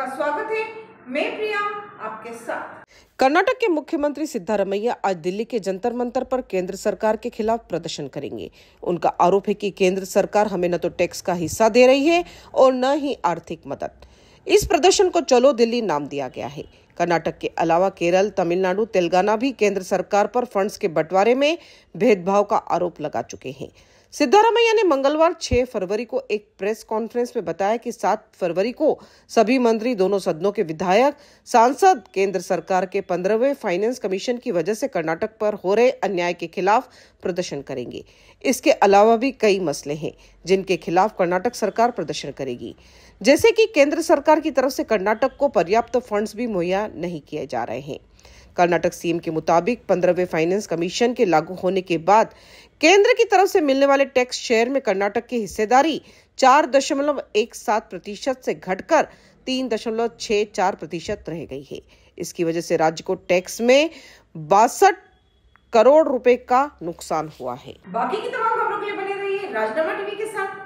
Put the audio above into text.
आपका स्वागत है मैं प्रिया आपके साथ कर्नाटक के मुख्यमंत्री सिद्धारमैया आज दिल्ली के जंतर मंतर पर केंद्र सरकार के खिलाफ प्रदर्शन करेंगे उनका आरोप है कि केंद्र सरकार हमें न तो टैक्स का हिस्सा दे रही है और न ही आर्थिक मदद इस प्रदर्शन को चलो दिल्ली नाम दिया गया है कर्नाटक के अलावा केरल तमिलनाडु तेलंगाना भी केंद्र सरकार पर फंड्स के बंटवारे में भेदभाव का आरोप लगा चुके हैं सिद्धारामैया ने मंगलवार 6 फरवरी को एक प्रेस कॉन्फ्रेंस में बताया कि 7 फरवरी को सभी मंत्री दोनों सदनों के विधायक सांसद केंद्र सरकार के पंद्रहवें फाइनेंस कमीशन की वजह से कर्नाटक पर हो रहे अन्याय के खिलाफ प्रदर्शन करेंगे इसके अलावा भी कई मसले हैं जिनके खिलाफ कर्नाटक सरकार प्रदर्शन करेगी जैसे कि केंद्र सरकार की तरफ से कर्नाटक को पर्याप्त फंड्स भी मुहैया नहीं किए जा रहे हैं कर्नाटक सीएम के मुताबिक पंद्रहवें फाइनेंस कमीशन के लागू होने के बाद केंद्र की तरफ से मिलने वाले टैक्स शेयर में कर्नाटक की हिस्सेदारी चार दशमलव एक सात प्रतिशत से घटकर तीन दशमलव छह चार प्रतिशत रह गई है इसकी वजह से राज्य को टैक्स में बासठ करोड़ रुपए का नुकसान हुआ है बाकी की तमाम खबरों के लिए बने रहिए राजनामा टीवी के साथ